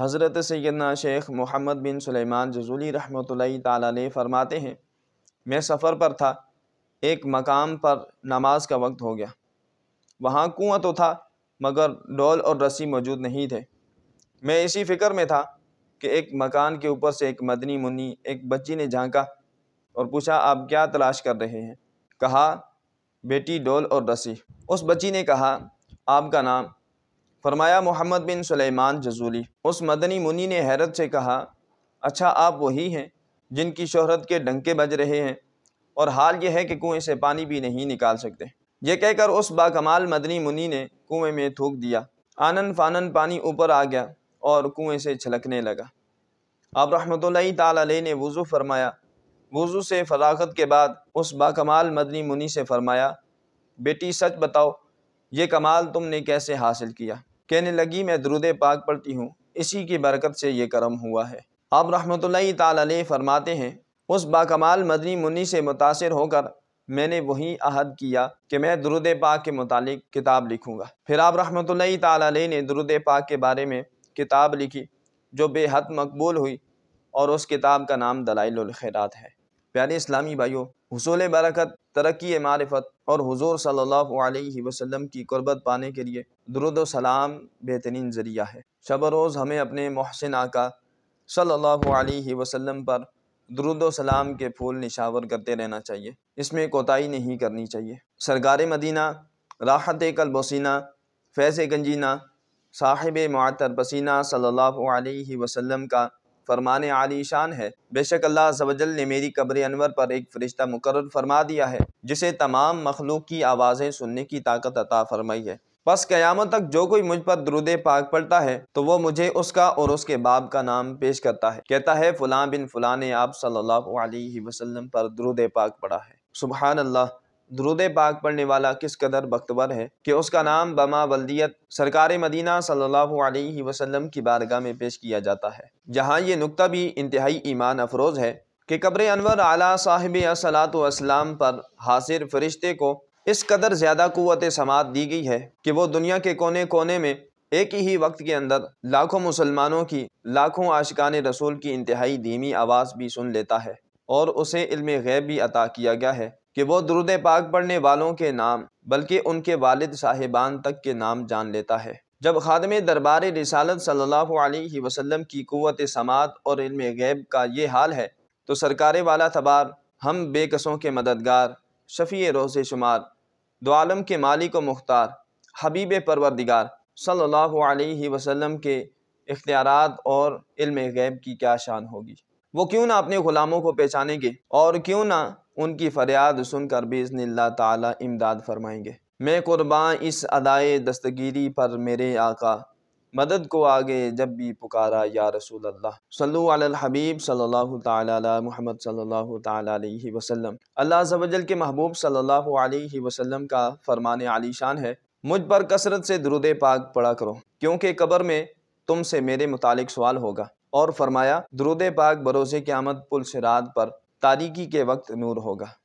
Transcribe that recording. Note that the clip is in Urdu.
حضرت سیدنا شیخ محمد بن سلیمان جزولی رحمۃ اللہ تعالی فرماتے ہیں میں سفر پر تھا ایک مقام پر نماز کا وقت ہو گیا وہاں کنواں تو تھا مگر ڈول اور رسی موجود نہیں تھے میں اسی فکر میں تھا کہ ایک مکان کے اوپر سے ایک مدنی منی ایک بچی نے جھانکا اور پوچھا آپ کیا تلاش کر رہے ہیں کہا بیٹی ڈول اور رسی اس بچی نے کہا آپ کا نام فرمایا محمد بن سلیمان جزولی اس مدنی منی نے حیرت سے کہا اچھا آپ وہی ہیں جن کی شہرت کے ڈنکے بج رہے ہیں اور حال یہ ہے کہ کنویں سے پانی بھی نہیں نکال سکتے یہ کہہ کر اس باکمال مدنی منی نے کنویں میں تھوک دیا آنن فانن پانی اوپر آ گیا اور کنویں سے چھلکنے لگا آپ رحمۃ اللہ تعالیٰ علیہ نے وضو فرمایا وضو سے فراغت کے بعد اس باکمال مدنی منی سے فرمایا بیٹی سچ بتاؤ یہ کمال تم نے کیسے حاصل کیا کہنے لگی میں درود پاک پڑھتی ہوں اسی کی برکت سے یہ کرم ہوا ہے آپ رحمۃ تعالی تعالیٰ فرماتے ہیں اس باکمال مدنی منی سے متاثر ہو کر میں نے وہی عہد کیا کہ میں درود پاک کے متعلق کتاب لکھوں گا پھر آپ رحمۃ اللہ تعالیٰ علیہ نے درود پاک کے بارے میں کتاب لکھی جو بے حد مقبول ہوئی اور اس کتاب کا نام دلائل الخیرات ہے پیارے اسلامی بھائیوں حصول برکت ترقی معرفت اور حضور صلی اللہ علیہ وسلم کی قربت پانے کے لیے درود و سلام بہترین ذریعہ ہے شب روز ہمیں اپنے محسن آقا صلی اللہ علیہ وسلم پر درود و سلام کے پھول نشاور کرتے رہنا چاہیے اس میں کوتاہی نہیں کرنی چاہیے سرگار مدینہ راحت کلبسینہ فیض گنجینہ صاحب معطر پسینہ صلی اللہ علیہ وسلم کا فرمان شان ہے بے شک اللہ نے میری قبر انور پر ایک فرشتہ مقرر فرما دیا ہے جسے تمام مخلوق کی آوازیں سننے کی طاقت عطا فرمائی ہے پس قیامت تک جو کوئی مجھ پر درود پاک پڑتا ہے تو وہ مجھے اس کا اور اس کے باپ کا نام پیش کرتا ہے کہتا ہے فلاں بن فلاں آپ صلی اللہ علیہ وسلم پر درود پاک پڑا ہے سبحان اللہ درود پاک پڑھنے والا کس قدر بختور ہے کہ اس کا نام بما بلدیت سرکار مدینہ صلی اللہ علیہ وسلم کی بارگاہ میں پیش کیا جاتا ہے جہاں یہ نقطہ بھی انتہائی ایمان افروز ہے کہ قبر انور اعلیٰ صاحب و اسلام پر حاضر فرشتے کو اس قدر زیادہ قوت سماعت دی گئی ہے کہ وہ دنیا کے کونے کونے میں ایک ہی وقت کے اندر لاکھوں مسلمانوں کی لاکھوں عاشقان رسول کی انتہائی دھیمی آواز بھی سن لیتا ہے اور اسے علم غیب بھی عطا کیا گیا ہے کہ وہ درود پاک پڑھنے والوں کے نام بلکہ ان کے والد صاحبان تک کے نام جان لیتا ہے جب خادم دربار رسالت صلی اللہ علیہ وسلم کی قوت سماعت اور علم غیب کا یہ حال ہے تو سرکار والا تبار ہم بے قصوں کے مددگار شفیع روز شمار دو عالم کے مالی کو مختار حبیب پروردگار صلی اللہ علیہ وسلم کے اختیارات اور علم غیب کی کیا شان ہوگی وہ کیوں نہ اپنے غلاموں کو پہچانیں گے اور کیوں نہ ان کی فریاد سن کر بھی اذن اللہ تعالی امداد فرمائیں گے میں قربان اس ادائے دستگیری پر میرے آقا مدد کو آگے جب بھی پکارا یا رسول اللہ صلو علی الحبیب صلی اللہ تعالی علی محمد صلی اللہ تعالی علیہ وسلم اللہ زوجل کے محبوب صلی اللہ علیہ وسلم کا فرمان علی شان ہے مجھ پر کثرت سے درود پاک پڑا کرو کیونکہ قبر میں تم سے میرے متعلق سوال ہوگا اور فرمایا درود پاک بروز قیامت پل سراد پر تاریکی کے وقت نور ہوگا